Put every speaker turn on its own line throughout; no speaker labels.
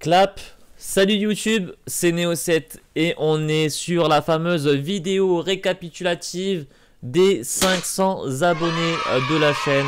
Clap Salut YouTube, c'est Neo7 et on est sur la fameuse vidéo récapitulative des 500 abonnés de la chaîne.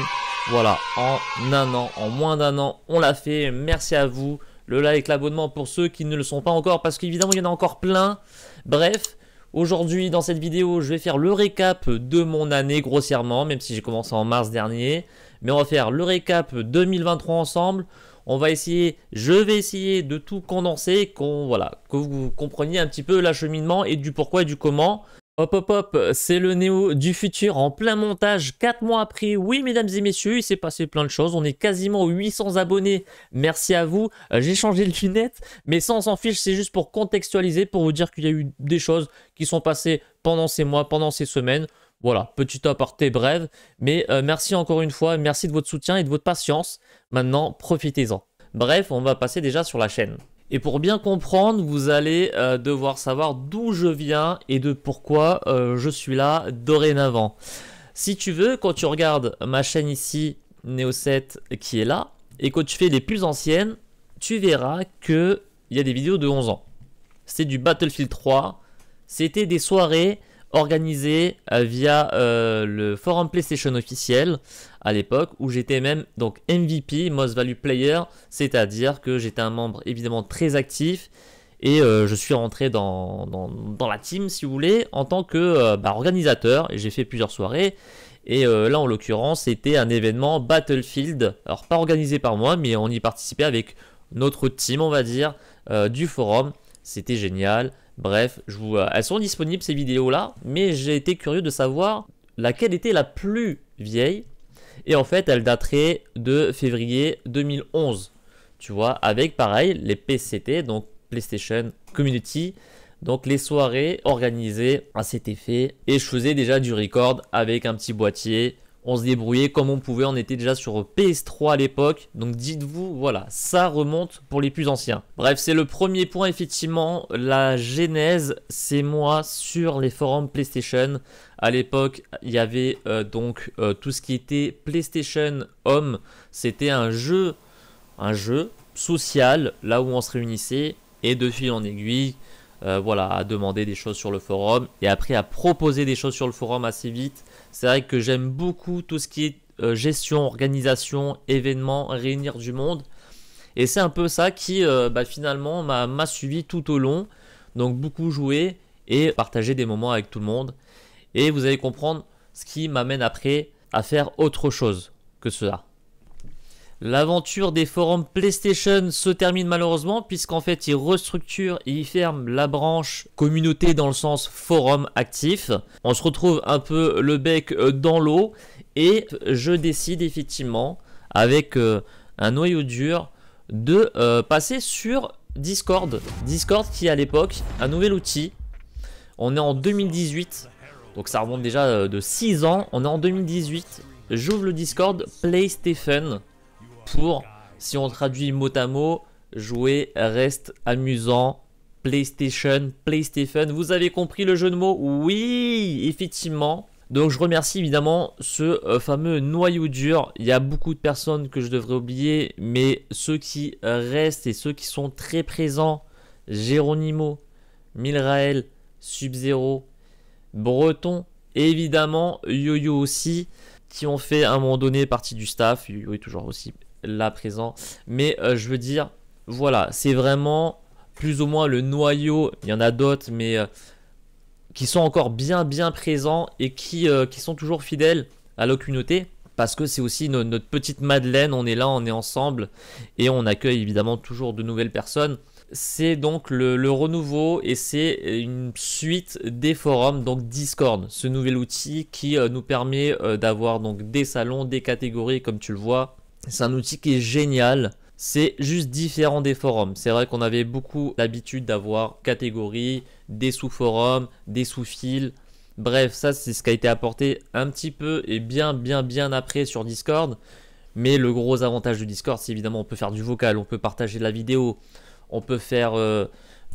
Voilà, en un an, en moins d'un an, on l'a fait. Merci à vous. Le like, l'abonnement pour ceux qui ne le sont pas encore parce qu'évidemment il y en a encore plein. Bref, Aujourd'hui, dans cette vidéo, je vais faire le récap de mon année grossièrement, même si j'ai commencé en mars dernier. Mais on va faire le récap 2023 ensemble on va essayer, je vais essayer de tout condenser, qu'on voilà, que vous compreniez un petit peu l'acheminement et du pourquoi et du comment. Hop hop hop, c'est le Néo du futur en plein montage, 4 mois après. Oui, mesdames et messieurs, il s'est passé plein de choses. On est quasiment 800 abonnés. Merci à vous. Euh, j'ai changé de lunettes, mais ça, on s'en fiche. C'est juste pour contextualiser, pour vous dire qu'il y a eu des choses qui sont passées pendant ces mois, pendant ces semaines. Voilà, petit aparté bref. mais euh, merci encore une fois, merci de votre soutien et de votre patience. Maintenant, profitez-en. Bref, on va passer déjà sur la chaîne. Et pour bien comprendre, vous allez euh, devoir savoir d'où je viens et de pourquoi euh, je suis là dorénavant. Si tu veux, quand tu regardes ma chaîne ici, Neo7 qui est là, et quand tu fais les plus anciennes, tu verras que il y a des vidéos de 11 ans. C'était du Battlefield 3, c'était des soirées organisé euh, via euh, le forum PlayStation officiel à l'époque où j'étais même donc MVP, Most Value Player, c'est-à-dire que j'étais un membre évidemment très actif et euh, je suis rentré dans, la team si vous voulez en tant que bah, organisateur et j'ai fait plusieurs soirées et là en l'occurrence c'était un événement Battlefield, alors pas organisé par moi mais on y participait avec notre team on va dire du forum, c'était génial. Bref, euh, elles sont disponibles ces vidéos-là, mais j'ai été curieux de savoir laquelle était la plus vieille. Et en fait, elle daterait de février 2011. Tu vois, avec pareil les PCT, donc PlayStation Community. Donc les soirées organisées à cet effet. Et je faisais déjà du record avec un petit boîtier on se débrouillait comme on pouvait, on était déjà sur PS3 à l'époque, donc dites-vous, voilà, ça remonte pour les plus anciens. Bref, c'est le premier point, effectivement, la genèse, c'est moi sur les forums PlayStation. À l'époque, il y avait euh, donc euh, tout ce qui était PlayStation Home, c'était un jeu, un jeu social, là où on se réunissait, et de fil en aiguille, euh, voilà, à demander des choses sur le forum, et après à proposer des choses sur le forum assez vite, c'est vrai que j'aime beaucoup tout ce qui est euh, gestion, organisation, événements, réunir du monde. Et c'est un peu ça qui euh, bah, finalement m'a suivi tout au long. Donc beaucoup jouer et partager des moments avec tout le monde. Et vous allez comprendre ce qui m'amène après à faire autre chose que cela. L'aventure des forums PlayStation se termine malheureusement puisqu'en fait ils restructurent et ils ferment la branche communauté dans le sens forum actif. On se retrouve un peu le bec euh, dans l'eau et je décide effectivement avec euh, un noyau dur de euh, passer sur Discord. Discord qui à l'époque un nouvel outil. On est en 2018 donc ça remonte déjà de 6 ans. On est en 2018. J'ouvre le Discord PlayStation si on traduit mot à mot, jouer reste amusant. PlayStation, PlayStation, vous avez compris le jeu de mots Oui, effectivement. Donc je remercie évidemment ce euh, fameux noyau dur. Il y a beaucoup de personnes que je devrais oublier, mais ceux qui restent et ceux qui sont très présents, Geronimo, Milrael, sub Breton, évidemment, Yoyo aussi, qui ont fait à un moment donné partie du staff. Yoyo est toujours aussi là présent. Mais euh, je veux dire, voilà, c'est vraiment plus ou moins le noyau. Il y en a d'autres, mais euh, qui sont encore bien, bien présents et qui, euh, qui sont toujours fidèles à la communauté. Parce que c'est aussi notre petite Madeleine, on est là, on est ensemble et on accueille évidemment toujours de nouvelles personnes c'est donc le, renouveau et c'est une suite des forums, donc Discord, ce nouvel outil qui nous permet d'avoir donc des salons, des catégories comme tu le vois, c'est un outil qui est génial. C'est juste différent des forums. C'est vrai qu'on avait beaucoup l'habitude d'avoir catégories, des sous-forums, des sous-fils. Bref, ça c'est ce qui a été apporté un petit peu et bien bien bien après sur Discord. Mais le gros avantage de Discord, c'est évidemment on peut faire du vocal, on peut partager de la vidéo, on peut faire euh,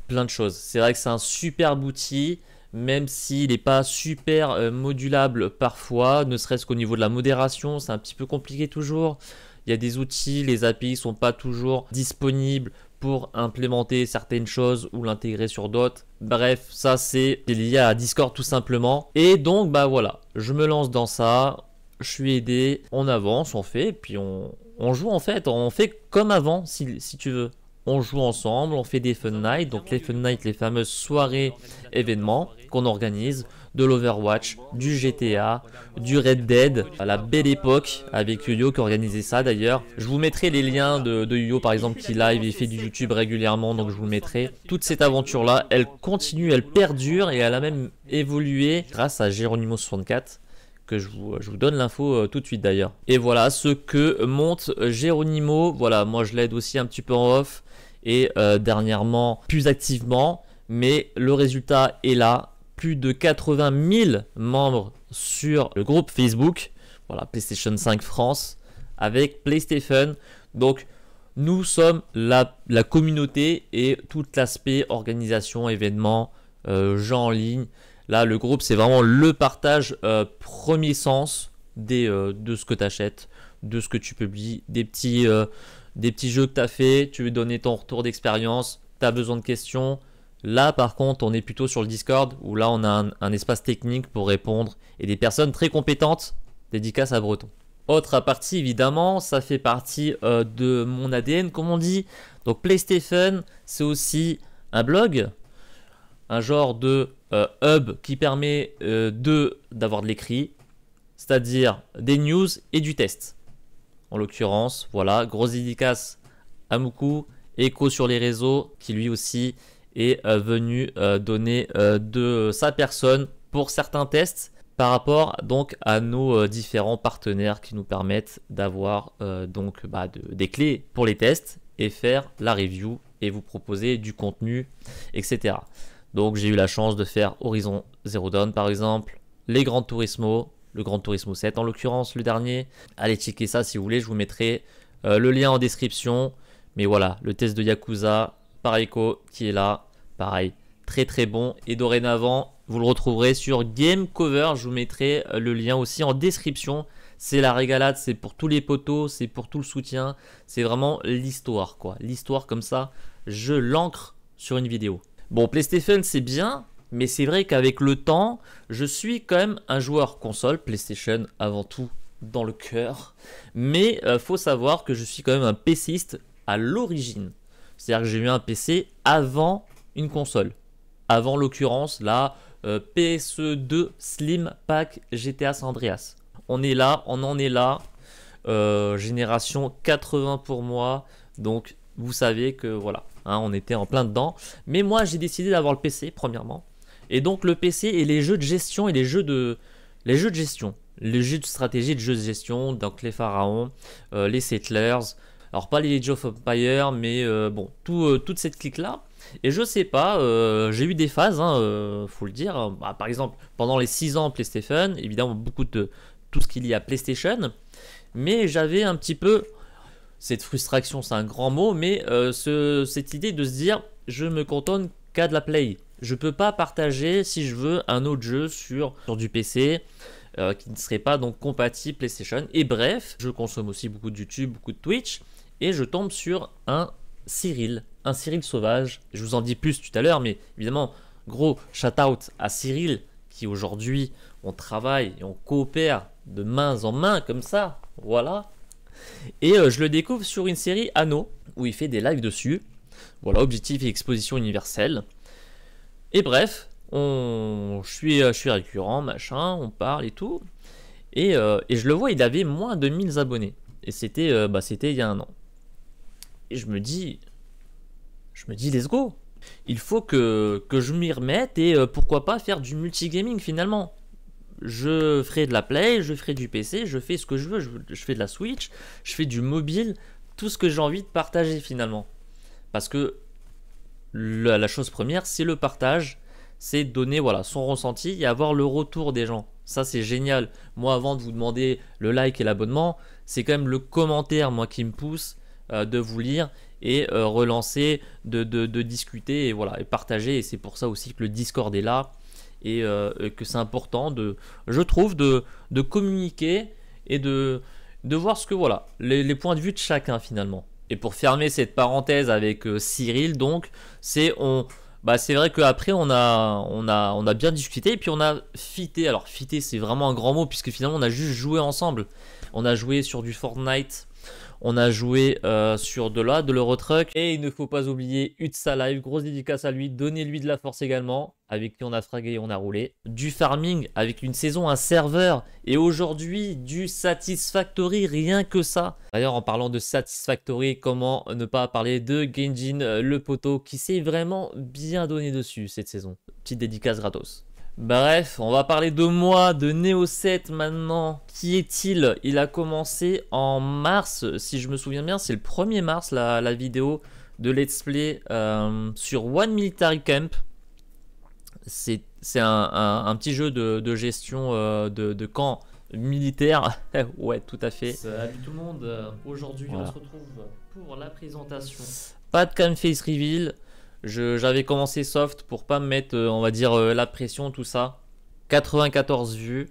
plein de choses. C'est vrai que c'est un super outil, même s'il n'est pas super euh, modulable parfois, ne serait-ce qu'au niveau de la modération, c'est un petit peu compliqué toujours il y a des outils, les API sont pas toujours disponibles pour implémenter certaines choses ou l'intégrer sur d'autres. Bref, ça c'est lié à Discord tout simplement. Et donc bah voilà, je me lance dans ça, je suis aidé, on avance, on fait, puis on, joue en fait, on fait comme avant si, si tu veux. On joue ensemble, on fait des fun nights, donc les fun nights, les fameuses soirées événements qu'on organise de l'Overwatch, du GTA, du Red Dead, à la belle époque avec yo qui organisait ça d'ailleurs. Je vous mettrai les liens de, de par exemple qui live et fait du YouTube régulièrement, donc je vous le mettrai. Toute cette aventure là, elle continue, elle perdure et elle a même évolué grâce à Geronimo64 que je vous, donne l'info euh, tout de suite d'ailleurs. Et voilà ce que monte Geronimo. Voilà, moi je l'aide aussi un petit peu en off et euh, dernièrement plus activement. Mais le résultat est là plus de 80 000 membres sur le groupe Facebook, voilà, PlayStation 5 France, avec PlayStation. Donc, nous sommes la, communauté et tout l'aspect organisation, événements, gens euh, en ligne. Là, le groupe, c'est vraiment le partage euh, premier sens des, euh, de ce que tu achètes, de ce que tu publies, des petits, des petits jeux que tu as fait, tu veux donner ton retour d'expérience, tu as besoin de questions, Là, par contre, on est plutôt sur le Discord où là, on a un, espace technique pour répondre et des personnes très compétentes. dédicaces à Breton. Autre partie, évidemment, ça fait partie euh, de mon ADN, comme on dit. Donc, PlayStation, c'est aussi un blog, un genre de euh, hub qui permet euh, de d'avoir de l'écrit, c'est-à-dire des news et du test. En l'occurrence, voilà, grosse dédicace à Moukou, Echo sur les réseaux, qui lui aussi est euh, venu euh, donner euh, de sa personne pour certains tests par rapport donc à nos différents partenaires qui nous permettent d'avoir donc bah, des clés pour les tests et faire la review et vous proposer du contenu, etc. Donc j'ai eu la chance de faire Horizon Zero Dawn par exemple, les Grands Turismo, le Grand Turismo 7 en l'occurrence le dernier. Allez checker ça si vous voulez, je vous mettrai le lien en description. Mais voilà, le test de Yakuza par qui est là, Pareil, très très bon. Et dorénavant, vous le retrouverez sur Game Cover. Je vous mettrai euh, le lien aussi en description. C'est la régalade, c'est pour tous les poteaux, c'est pour tout le soutien. C'est vraiment l'histoire, quoi. L'histoire comme ça, je l'ancre sur une vidéo. Bon, PlayStation, c'est bien, mais c'est vrai qu'avec le temps, je suis quand même un joueur console, PlayStation avant tout dans le cœur. Mais il euh, faut savoir que je suis quand même un PCiste à l'origine. C'est-à-dire que j'ai eu un PC avant une console. Avant l'occurrence, la PSE euh, PS2 Slim Pack GTA Andreas. On est là, on en est là. Euh, génération 80 pour moi. Donc vous savez que voilà, hein, on était en plein dedans. Mais moi j'ai décidé d'avoir le PC premièrement. Et donc le PC et les jeux de gestion et les jeux de, les jeux de gestion. Les jeux de stratégie de jeux de gestion, donc les pharaons, euh, les settlers, alors pas les Age of mais bon, tout, toute cette clique là. Et je sais pas, euh, j'ai eu des phases, il hein, euh, faut le dire. Bah, par exemple, pendant les 6 ans PlayStation, évidemment beaucoup de tout ce qu'il y a PlayStation, mais j'avais un petit peu cette frustration, c'est un grand mot, mais euh, cette idée de se dire je me contente qu'à de la play. Je peux pas partager, si je veux, un autre jeu sur, du PC. qui ne serait pas donc compatible PlayStation. Et bref, je consomme aussi beaucoup de YouTube, beaucoup de Twitch, et je tombe sur un Cyril, un Cyril sauvage. Je vous en dis plus tout à l'heure, mais évidemment, gros shout out à Cyril qui aujourd'hui on travaille et on coopère de main en main comme ça. Voilà. Et euh, je le découvre sur une série Anno où il fait des lives dessus. Voilà, objectif et exposition universelle. Et bref, on... je, suis, euh, je suis récurrent, machin, on parle et tout. Et, euh, et, je le vois, il avait moins de 1000 abonnés. Et c'était bah il y a un an. Et je me dis, je me dis, let's go. Il faut que, je m'y remette et euh, pourquoi pas faire du multigaming finalement. Je ferai de la Play, je ferai du PC, je fais ce que je veux, je, fais de la Switch, je fais du mobile, tout ce que j'ai envie de partager finalement. Parce que la, chose première, c'est le partage, c'est donner voilà, son ressenti et avoir le retour des gens. Ça, c'est génial. Moi, avant de vous demander le like et l'abonnement, c'est quand même le commentaire, moi, qui me pousse euh, de vous lire et euh, relancer, de, discuter et voilà, et partager. Et c'est pour ça aussi que le Discord est là et euh, que c'est important de, je trouve, de, communiquer et de, de voir ce que voilà, les, points de vue de chacun finalement. Et pour fermer cette parenthèse avec Cyril, donc, c'est on. Bah, c'est vrai qu'après on a, on, a, on a bien discuté et puis on a fité. Alors fité c'est vraiment un grand mot puisque finalement on a juste joué ensemble. On a joué sur du Fortnite, on a joué euh, sur de là, de l'Eurotruck. Et il ne faut pas oublier Utsa Live, grosse dédicace à lui. Donnez-lui de la force également, avec qui on a fragué et on a roulé. Du farming, avec une saison, un serveur. Et aujourd'hui, du Satisfactory, rien que ça. D'ailleurs, en parlant de Satisfactory, comment ne pas parler de Genjin, euh, le poteau, qui s'est vraiment bien donné dessus cette saison. Petite dédicace gratos. Bref, on va parler de moi, de Neo 7 maintenant. Qui est-il Il a commencé en mars, si je me souviens bien, c'est le 1er mars la, vidéo de Let's Play euh, sur One Military Camp. C'est un, petit jeu de, gestion euh, de, camp militaire. ouais, tout à fait. Salut tout le monde, aujourd'hui on se retrouve pour la présentation. Pas de camp face reveal. J'avais commencé soft pour pas me mettre, euh, on va dire, euh, la pression, tout ça. 94 vues.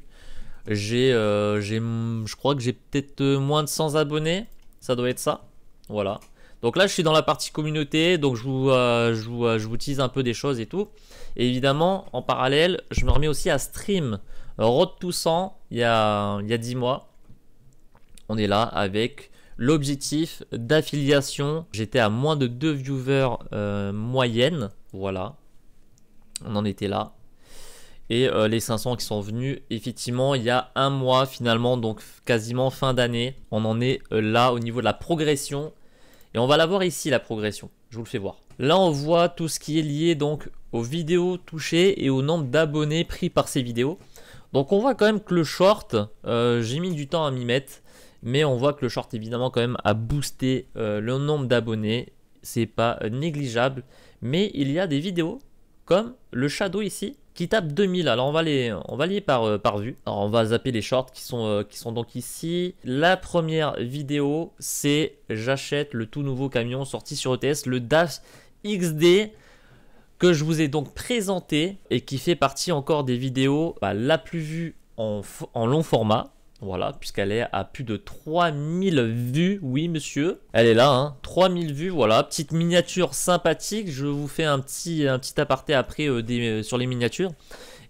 J'ai, euh, je crois que j'ai peut-être moins de 100 abonnés. Ça doit être ça. Voilà. Donc là, je suis dans la partie communauté. Donc je vous, je, je vous tease un peu des choses et tout. Et évidemment, en parallèle, je me remets aussi à stream. Road to il y a, il y a 10 mois. On est là avec L'objectif d'affiliation, j'étais à moins de 2 viewers euh, moyenne. Voilà. On en était là. Et euh, les 500 qui sont venus, effectivement, il y a un mois finalement, donc quasiment fin d'année. On en est euh, là au niveau de la progression. Et on va la voir ici, la progression. Je vous le fais voir. Là, on voit tout ce qui est lié donc aux vidéos touchées et au nombre d'abonnés pris par ces vidéos. Donc on voit quand même que le short, j'ai mis du temps à m'y mettre mais on voit que le short évidemment quand même a boosté euh, le nombre d'abonnés, c'est pas euh, négligeable, mais il y a des vidéos comme le Shadow ici qui tape 2000. Alors on va les, on va par, euh, par vue. Alors on va zapper les shorts qui sont, qui sont donc ici. La première vidéo, c'est j'achète le tout nouveau camion sorti sur ETS, le DAF XD que je vous ai donc présenté et qui fait partie encore des vidéos bah, la plus vue en, en long format voilà, puisqu'elle est à plus de 3000 vues, oui monsieur. Elle est là, hein, 3000 vues, voilà. Petite miniature sympathique, je vous fais un petit, un petit aparté après euh, euh, sur les miniatures.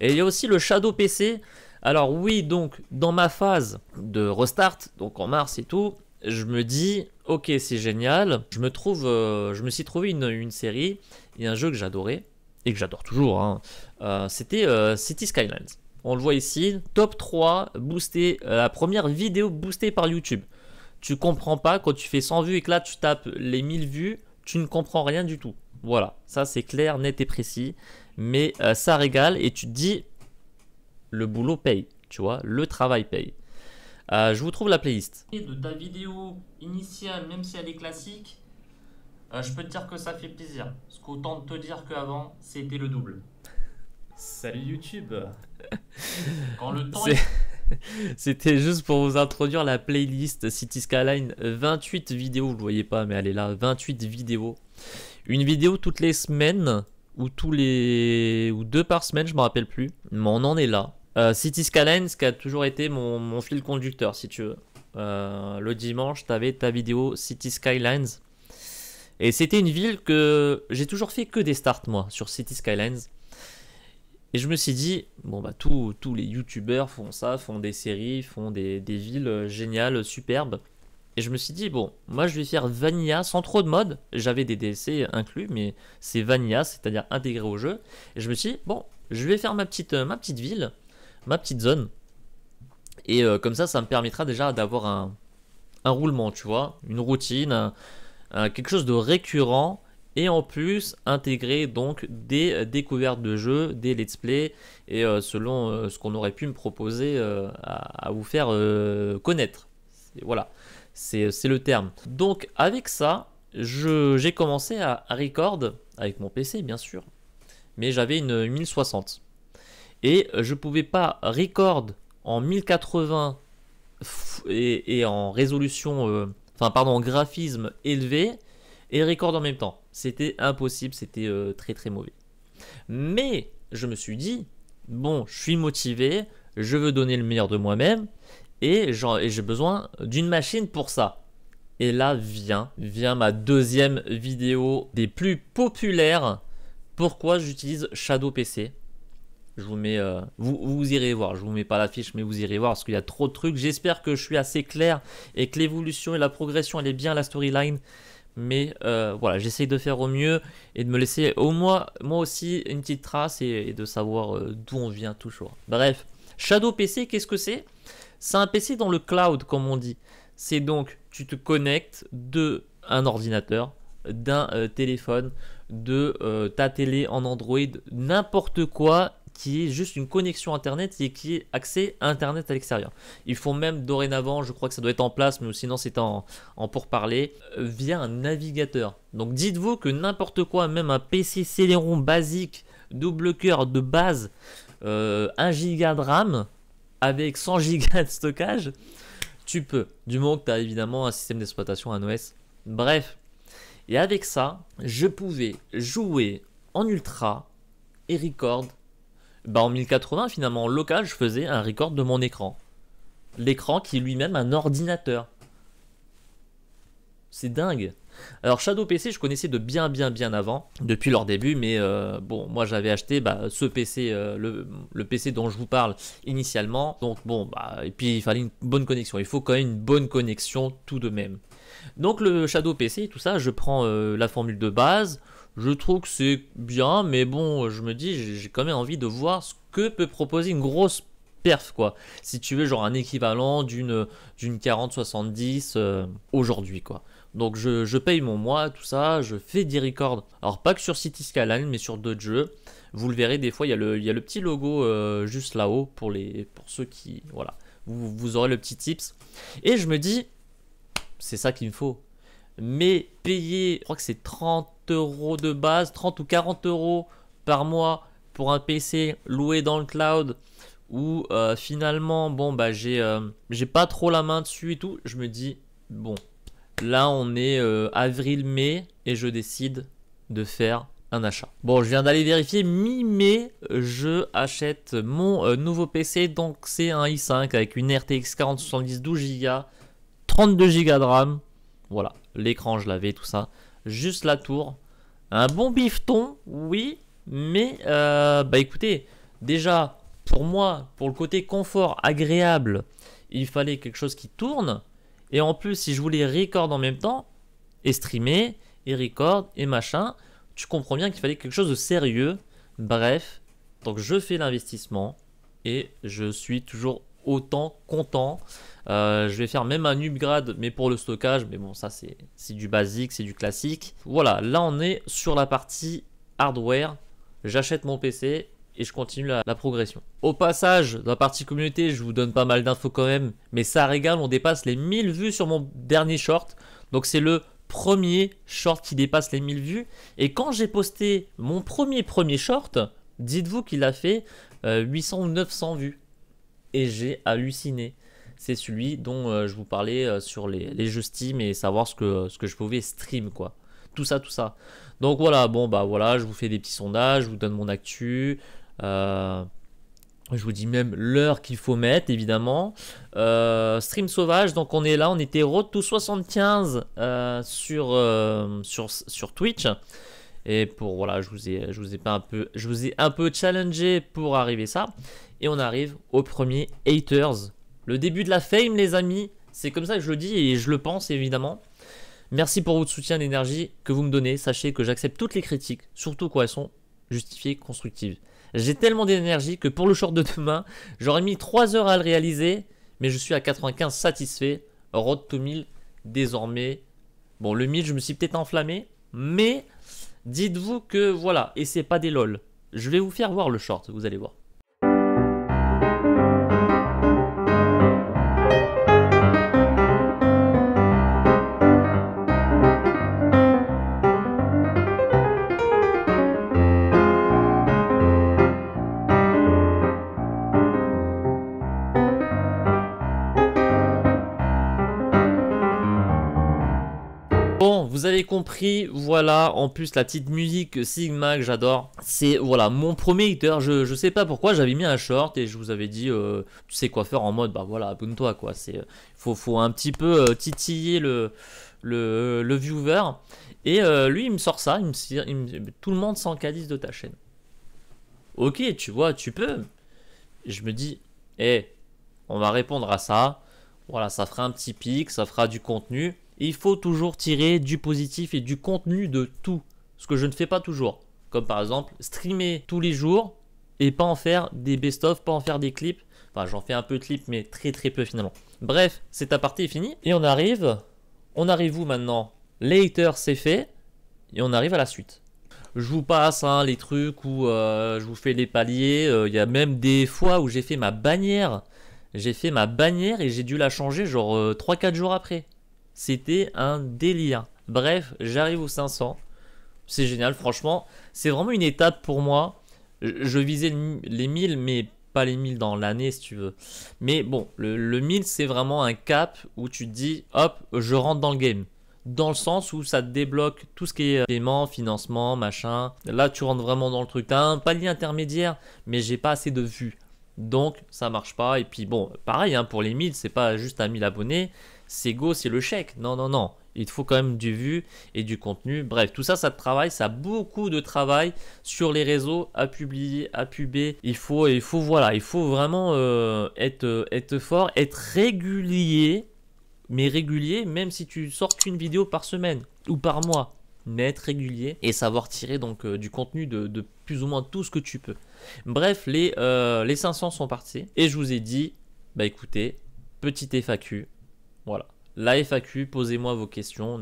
Et il y a aussi le Shadow PC. Alors oui, donc, dans ma phase de restart, donc en mars et tout, je me dis, ok, c'est génial. Je me trouve, euh, je me suis trouvé une, une série et un jeu que j'adorais, et que j'adore toujours, hein. C'était City Skylines on le voit ici, top 3 boosté, euh, la première vidéo boostée par YouTube. Tu comprends pas quand tu fais 100 vues et que là tu tapes les 1000 vues, tu ne comprends rien du tout. Voilà, ça c'est clair, net et précis, mais euh, ça régale et tu te dis le boulot paye, tu vois, le travail paye. Euh, je vous trouve la playlist. De ta vidéo initiale, même si elle est classique, je peux te dire que ça fait plaisir. Ce qu'autant te dire qu'avant, c'était le double. Salut YouTube C'était juste pour vous introduire la playlist City Skyline. 28 vidéos, vous ne voyez pas, mais elle est là. 28 vidéos. Une vidéo toutes les semaines, ou tous les. ou deux par semaine, je ne me rappelle plus. Mais on en est là. Euh, City Skyline, ce qui a toujours été mon, fil conducteur, si tu veux. Euh, le dimanche, tu avais ta vidéo City Skylines. Et c'était une ville que j'ai toujours fait que des starts, moi, sur City Skylines. Et je me suis dit, bon bah tous, tous les youtubeurs font ça, font des séries, font des, villes euh, géniales, superbes. Et je me suis dit, bon, moi je vais faire Vanilla sans trop de mode. J'avais des DLC inclus, mais c'est Vanilla, c'est-à-dire intégré au jeu. Et je me suis dit, bon, je vais faire ma petite, euh, ma petite ville, ma petite zone. Et euh, comme ça, ça me permettra déjà d'avoir un, roulement, tu vois, une routine, quelque chose de récurrent et en plus intégrer donc des découvertes de jeux, des let's play et euh, selon euh, ce qu'on aurait pu me proposer euh, à, vous faire connaître. Voilà, c'est le terme. Donc avec ça, j'ai commencé à, record avec mon PC bien sûr, mais j'avais une 1060 et je pouvais pas record en 1080 et, et en résolution, enfin pardon, en graphisme élevé et record en même temps. C'était impossible, c'était euh, très très mauvais. Mais je me suis dit, bon, je suis motivé, je veux donner le meilleur de moi-même et j'ai besoin d'une machine pour ça. Et là vient, vient ma deuxième vidéo des plus populaires. Pourquoi j'utilise Shadow PC je vous mets, euh, vous, vous, irez voir. Je vous mets pas l'affiche, mais vous irez voir parce qu'il y a trop de trucs. J'espère que je suis assez clair et que l'évolution et la progression, elle est bien la storyline mais euh, voilà, j'essaye de faire au mieux et de me laisser au moins, moi aussi, une petite trace et, de savoir euh, d'où on vient toujours. Bref, Shadow PC, qu'est-ce que c'est C'est un PC dans le cloud, comme on dit. C'est donc, tu te connectes de un ordinateur, d'un euh, téléphone, de ta télé en Android, n'importe quoi, qui est juste une connexion Internet et qui est accès Internet à l'extérieur. Ils font même dorénavant, je crois que ça doit être en place, mais sinon c'est en, en euh, via un navigateur. Donc dites-vous que n'importe quoi, même un PC Celeron basique, double cœur de base, 1 euh, giga de RAM, avec 100 go de stockage, tu peux. Du moment que tu as évidemment un système d'exploitation, un OS. Bref. Et avec ça, je pouvais jouer en ultra et record bah, en 1080 finalement local je faisais un record de mon écran. L'écran qui est lui-même un ordinateur. C'est dingue. Alors Shadow PC je connaissais de bien bien bien avant, depuis leur début, mais euh, bon moi j'avais acheté bah, ce PC, euh, le, PC dont je vous parle initialement, donc bon bah et puis il fallait une bonne connexion, il faut quand même une bonne connexion tout de même. Donc le Shadow PC, tout ça, je prends euh, la formule de base, je trouve que c'est bien, mais bon, je me dis, j'ai quand même envie de voir ce que peut proposer une grosse perf, quoi. Si tu veux, genre un équivalent d'une 40-70 euh, aujourd'hui, quoi. Donc je, paye mon mois, tout ça, je fais des records. Alors pas que sur City mais sur d'autres jeux. Vous le verrez, des fois, il y, a le, il y a le petit logo euh, juste là-haut pour, les, pour ceux qui... Voilà, vous, vous aurez le petit tips. Et je me dis, c'est ça qu'il me faut. Mais payer, je crois que c'est 30 euros de base, 30 ou 40 euros par mois pour un PC loué dans le cloud où euh, finalement, bon, bah, j'ai euh, j'ai pas trop la main dessus et tout, je me dis, bon, là on est euh, avril-mai et je décide de faire un achat. Bon, je viens d'aller vérifier, mi-mai, je achète mon nouveau PC, donc c'est un i5 avec une RTX 4070 12 Go, 32 Go de RAM, voilà, l'écran je l'avais, tout ça juste la tour. Un bon bifton, oui, mais euh, bah écoutez, déjà, pour moi, pour le côté confort agréable, il fallait quelque chose qui tourne. Et en plus, si je voulais record en même temps, et streamer, et record, et machin, tu comprends bien qu'il fallait quelque chose de sérieux. Bref, donc je fais l'investissement, et je suis toujours autant content. Euh, je vais faire même un upgrade, mais pour le stockage. Mais bon, ça, c'est du basique, c'est du classique. Voilà, là, on est sur la partie hardware. J'achète mon PC et je continue la, progression. Au passage, dans la partie communauté, je vous donne pas mal d'infos quand même. Mais ça régale, on dépasse les 1000 vues sur mon dernier short. Donc, c'est le premier short qui dépasse les 1000 vues. Et quand j'ai posté mon premier premier short, dites-vous qu'il a fait 800 euh, ou 900 vues et j'ai halluciné. C'est celui dont euh, je vous parlais euh, sur les, les, jeux Steam et savoir ce que, ce que je pouvais stream, quoi. Tout ça, tout ça. Donc voilà, bon, bah voilà, je vous fais des petits sondages, je vous donne mon actu. Euh, je vous dis même l'heure qu'il faut mettre, évidemment. stream sauvage, donc on est là, on était road 75 sur, sur, sur Twitch. Et pour voilà, je vous ai, je vous ai pas un peu, je vous ai un peu challengé pour arriver ça. Et on arrive au premier haters. Le début de la fame, les amis. C'est comme ça que je le dis et je le pense évidemment. Merci pour votre soutien, d'énergie que vous me donnez. Sachez que j'accepte toutes les critiques, surtout quand elles sont justifiées, constructives. J'ai tellement d'énergie que pour le short de demain, j'aurais mis 3 heures à le réaliser, mais je suis à 95 satisfait. Road to 1000 désormais. Bon, le 1000, je me suis peut-être enflammé, mais dites-vous que voilà, et c'est pas des lol. Je vais vous faire voir le short, vous allez voir. compris, voilà, en plus la petite musique Sigma que j'adore, c'est voilà mon premier hitter, je, je sais pas pourquoi, j'avais mis un short et je vous avais dit, euh, tu sais quoi faire en mode, bah voilà, abonne-toi quoi, c'est, euh, faut, faut un petit peu euh, titiller le, le, viewer, et lui il me sort ça, il me, il tout le monde s'encadise de ta chaîne. Ok, tu vois, tu peux. je me dis, eh on va répondre à ça, voilà, ça fera un petit pic, ça fera du contenu, il faut toujours tirer du positif et du contenu de tout, ce que je ne fais pas toujours. Comme par exemple, streamer tous les jours et pas en faire des best-of, pas en faire des clips. Enfin, j'en fais un peu de clips, mais très très peu finalement. Bref, cet aparté est fini et on arrive, on arrive où maintenant Later, c'est fait et on arrive à la suite je vous passe hein, les trucs où euh, je vous fais les paliers. Euh, il y a même des fois où j'ai fait ma bannière. J'ai fait ma bannière et j'ai dû la changer genre 3-4 euh, jours après. C'était un délire. Bref, j'arrive aux 500. C'est génial, franchement. C'est vraiment une étape pour moi. Je visais les 1000, mais pas les 1000 dans l'année, si tu veux. Mais bon, le, 1000, c'est vraiment un cap où tu te dis, hop, je rentre dans le game. Dans le sens où ça te débloque tout ce qui est euh, paiement, financement, machin. Là, tu rentres vraiment dans le truc. T'as un palier intermédiaire, mais j'ai pas assez de vues. Donc, ça marche pas. Et puis, bon, pareil, hein, pour les 1000, c'est pas juste à 1000 abonnés c'est go, c'est le chèque. Non, non, non. Il te faut quand même du vu et du contenu. Bref, tout ça, ça te travaille, ça a beaucoup de travail sur les réseaux à publier, à puber. Il faut, il faut, voilà, il faut vraiment euh, euh, être, fort, être régulier, mais régulier, même si tu sors qu'une vidéo par semaine ou par mois mais être régulier et savoir tirer donc euh, du contenu de, plus ou moins tout ce que tu peux. Bref, les, les 500 sont partis et je vous ai dit, bah écoutez, petit FAQ, voilà. La FAQ, posez-moi vos questions.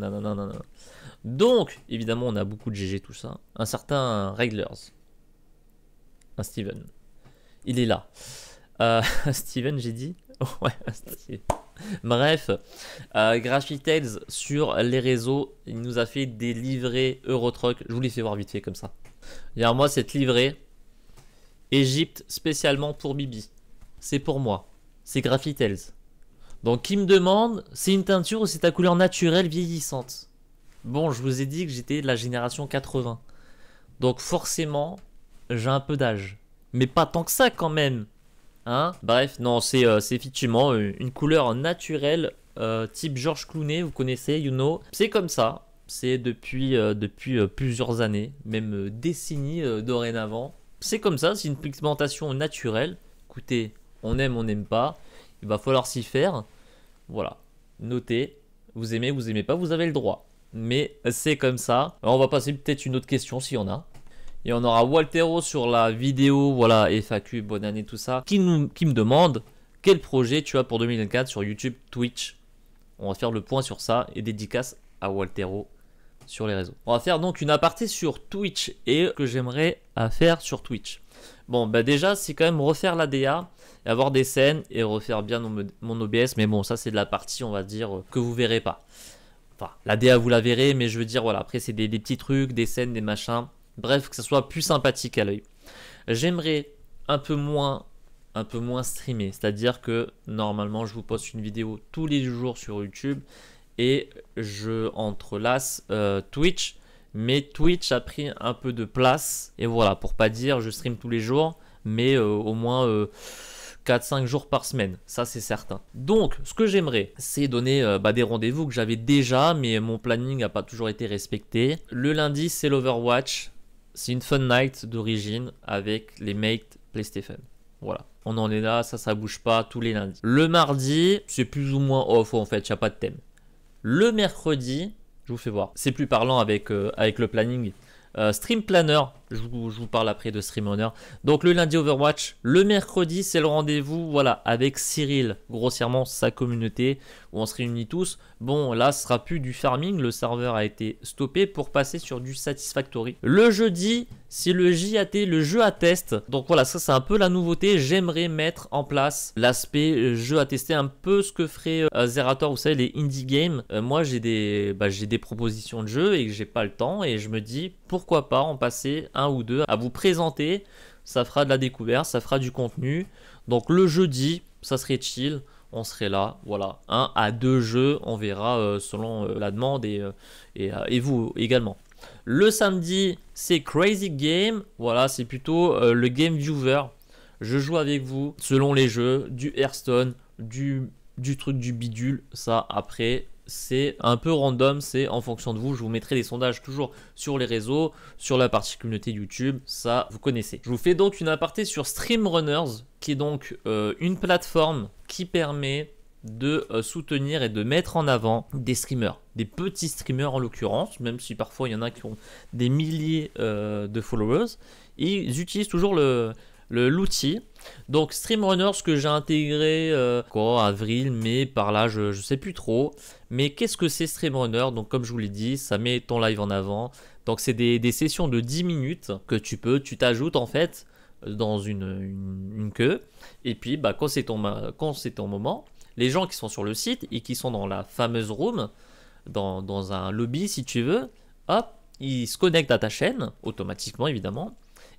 Donc, évidemment, on a beaucoup de GG, tout ça. Un certain Reglers. Un Steven. Il est là. Euh, Steven, j'ai dit Ouais, Steven. Bref, euh, sur les réseaux, il nous a fait des livrets Eurotruck. Je vous les fais voir vite fait comme ça. Hier moi, cette livrée, Égypte spécialement pour Bibi. C'est pour moi. C'est Graphitels. Donc qui me demande, c'est une teinture ou c'est ta couleur naturelle vieillissante Bon, je vous ai dit que j'étais de la génération 80. Donc forcément, j'ai un peu d'âge. Mais pas tant que ça quand même. Hein Bref, non, c'est euh, effectivement euh, une couleur naturelle euh, type George Clooney, vous connaissez, you know. C'est comme ça. C'est depuis, depuis plusieurs années, même décennies dorénavant. C'est comme ça, c'est une pigmentation naturelle. Écoutez, on aime, on n'aime pas. Il va falloir s'y faire. Voilà. Notez. Vous aimez, vous aimez pas, vous avez le droit. Mais c'est comme ça. on va passer peut-être une autre question s'il y en a. Et on aura Waltero sur la vidéo, voilà, FAQ, bonne année, tout ça, qui, nous, qui me demande quel projet tu as pour 2024 sur YouTube, Twitch. On va faire le point sur ça et dédicace à Waltero sur les réseaux. On va faire donc une aparté sur Twitch et que j'aimerais faire sur Twitch. Bon, bah déjà, c'est quand même refaire la DA, avoir des scènes et refaire bien mon OBS. Mais bon, ça, c'est de la partie, on va dire, que vous verrez pas. Enfin, la DA, vous la verrez, mais je veux dire, voilà, après, c'est des, petits trucs, des scènes, des machins. Bref, que ça soit plus sympathique à l'œil. J'aimerais un peu moins un peu moins streamer, c'est-à-dire que normalement je vous poste une vidéo tous les jours sur YouTube, et je entrelace euh, Twitch. Mais Twitch a pris un peu de place. Et voilà, pour pas dire je stream tous les jours, mais euh, au moins 4-5 euh, jours par semaine. Ça, c'est certain. Donc, ce que j'aimerais, c'est donner bah, des rendez-vous que j'avais déjà, mais mon planning n'a pas toujours été respecté. Le lundi, c'est l'Overwatch. C'est une fun night d'origine avec les mates PlayStation. Voilà. On en est là, ça, ça bouge pas tous les lundis. Le mardi, c'est plus ou moins off en fait, il n'y a pas de thème le mercredi, je vous fais voir, c'est plus parlant avec, euh, avec le planning, euh, Stream Planner je vous, parle après de Stream Honor. Donc le lundi Overwatch, le mercredi c'est le rendez-vous voilà, avec Cyril, grossièrement sa communauté, où on se réunit tous. Bon là ce sera plus du farming, le serveur a été stoppé pour passer sur du Satisfactory. Le jeudi c'est le JAT, le jeu à test. Donc voilà, ça c'est un peu la nouveauté. J'aimerais mettre en place l'aspect euh, jeu à tester, un peu ce que ferait euh, Zerator, vous savez, les indie games. Euh, moi j'ai des, bah, des propositions de jeux et que j'ai pas le temps et je me dis pourquoi pas en passer un ou deux à vous présenter. Ça fera de la découverte, ça fera du contenu. Donc le jeudi, ça serait chill. On serait là, voilà, un à deux jeux, on verra euh, selon euh, la demande et, euh, et, vous également. Le samedi, c'est Crazy Game. Voilà, c'est plutôt le Game Viewer. Je joue avec vous selon les jeux, du Hearthstone, du, du truc du bidule. Ça, après, c'est un peu random, c'est en fonction de vous. Je vous mettrai des sondages toujours sur les réseaux, sur la partie communauté YouTube, ça vous connaissez. Je vous fais donc une aparté sur Streamrunners, qui est donc euh, une plateforme qui permet de euh, soutenir et de mettre en avant des streamers, des petits streamers en l'occurrence, même si parfois il y en a qui ont des milliers euh, de followers, ils utilisent toujours l'outil le, l'outil. Donc Streamrunner, ce que j'ai intégré euh, quoi, avril, mai, par là, je, ne sais plus trop. Mais qu'est-ce que c'est Streamrunner Donc comme je vous l'ai dit, ça met ton live en avant. Donc c'est des, sessions de 10 minutes que tu peux, tu t'ajoutes en fait dans une, une, queue. Et puis bah, quand c'est ton, moment, les gens qui sont sur le site et qui sont dans la fameuse room, dans, dans un lobby si tu veux, hop, ils se connectent à ta chaîne, automatiquement évidemment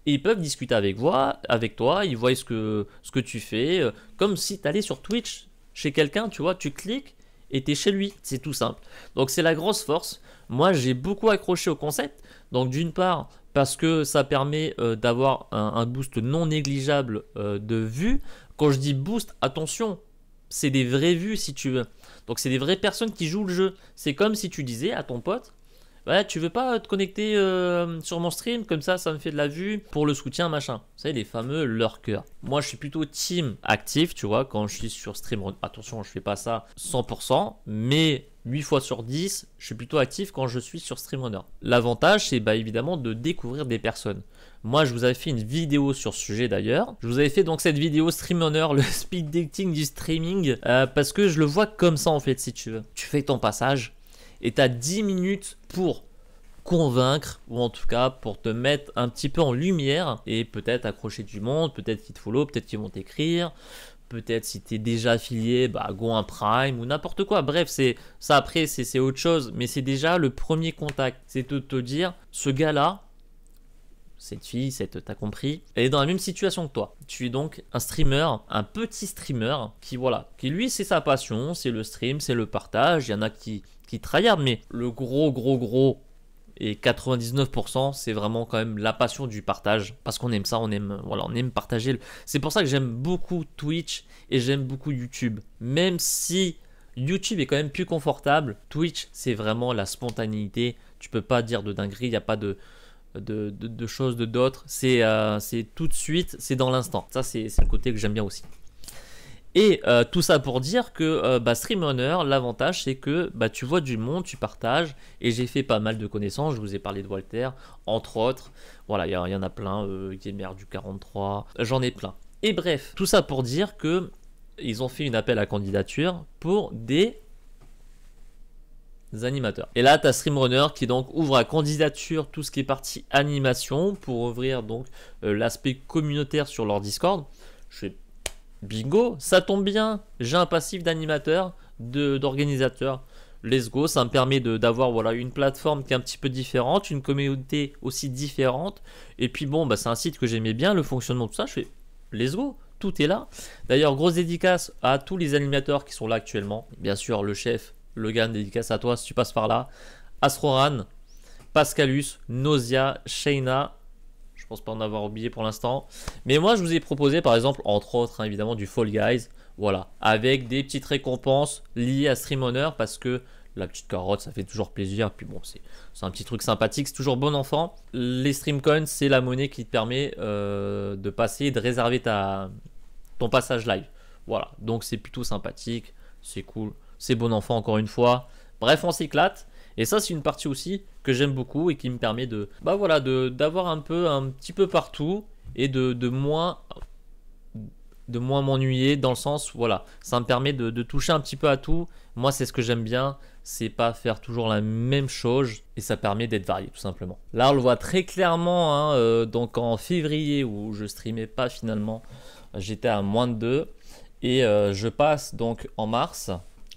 ils peuvent discuter avec, toi, avec toi, ils voient ce que, ce que tu fais, euh, comme si tu allais sur Twitch chez quelqu'un, tu vois, tu cliques et tu es chez lui, c'est tout simple. Donc c'est la grosse force. Moi j'ai beaucoup accroché au concept, donc d'une part parce que ça permet euh, d'avoir un, boost non négligeable euh, de vues. Quand je dis boost, attention, c'est des vraies vues si tu veux. Donc c'est des vraies personnes qui jouent le jeu. C'est comme si tu disais à ton pote, ouais, tu veux pas te connecter euh, sur mon stream, comme ça, ça me fait de la vue pour le soutien, machin. Vous savez, les fameux lurkers. Moi, je suis plutôt team actif, tu vois, quand je suis sur stream. Attention, je fais pas ça 100%, mais 8 fois sur 10, je suis plutôt actif quand je suis sur StreamRunner. L'avantage, c'est bah, évidemment de découvrir des personnes. Moi, je vous avais fait une vidéo sur ce sujet d'ailleurs. Je vous avais fait donc cette vidéo StreamRunner, le speed dating du streaming, euh, parce que je le vois comme ça en fait, si tu veux. Tu fais ton passage, et tu as 10 minutes pour convaincre ou en tout cas pour te mettre un petit peu en lumière et peut-être accrocher du monde, peut-être qu'ils te follow, peut-être qu'ils vont t'écrire, peut-être si tu es déjà affilié, bah go un prime ou n'importe quoi. Bref, c'est ça après c'est autre chose, mais c'est déjà le premier contact. C'est de te dire ce gars-là, cette fille, cette t'as compris, elle est dans la même situation que toi. Tu es donc un streamer, un petit streamer qui voilà, qui lui c'est sa passion, c'est le stream, c'est le partage. Il y en a qui qui tryhard, mais le gros, gros, gros et 99% c'est vraiment quand même la passion du partage parce qu'on aime ça, on aime voilà, on aime partager. C'est pour ça que j'aime beaucoup Twitch et j'aime beaucoup YouTube. Même si YouTube est quand même plus confortable, Twitch c'est vraiment la spontanéité. Tu peux pas dire de dinguerie, il n'y a pas de de, choses de d'autres. Euh, c'est tout de suite, c'est dans l'instant. Ça c'est le côté que j'aime bien aussi. Et euh, tout ça pour dire que euh, bah, Streamrunner, l'avantage c'est que bah, tu vois du monde, tu partages, et j'ai fait pas mal de connaissances, je vous ai parlé de Walter, entre autres, voilà, il y, en a plein, Gamer euh, du 43, j'en ai plein. Et bref, tout ça pour dire que ils ont fait une appel à candidature pour des animateurs. Et là, tu as Streamrunner qui donc ouvre à candidature tout ce qui est partie animation pour ouvrir donc l'aspect communautaire sur leur Discord. Je Bingo, ça tombe bien, j'ai un passif d'animateur, d'organisateur. Let's go, ça me permet d'avoir voilà, une plateforme qui est un petit peu différente, une communauté aussi différente. Et puis bon, bah, c'est un site que j'aimais bien, le fonctionnement, tout ça. Je fais let's go, tout est là. D'ailleurs, grosse dédicace à tous les animateurs qui sont là actuellement. Bien sûr, le chef, Logan, dédicace à toi si tu passes par là. Astroran, Pascalus, Nausia, Shayna. Je pense pas en avoir oublié pour l'instant. Mais moi, je vous ai proposé, par exemple, entre autres, hein, évidemment, du Fall Guys. Voilà, avec des petites récompenses liées à Stream Honor parce que la petite carotte, ça fait toujours plaisir. Puis bon, c'est un petit truc sympathique, c'est toujours bon enfant. Les Stream Coins, c'est la monnaie qui te permet euh, de passer de réserver ta, ton passage live. Voilà, donc c'est plutôt sympathique, c'est cool, c'est bon enfant encore une fois. Bref, on s'éclate. Et ça, c'est une partie aussi que j'aime beaucoup et qui me permet de, bah voilà, d'avoir un peu, un petit peu partout et de, moins de moins m'ennuyer dans le sens voilà ça me permet de, toucher un petit peu à tout moi c'est ce que j'aime bien c'est pas faire toujours la même chose et ça permet d'être varié tout simplement là on le voit très clairement hein, euh, donc en février où je streamais pas finalement j'étais à moins de 2 et euh, je passe donc en mars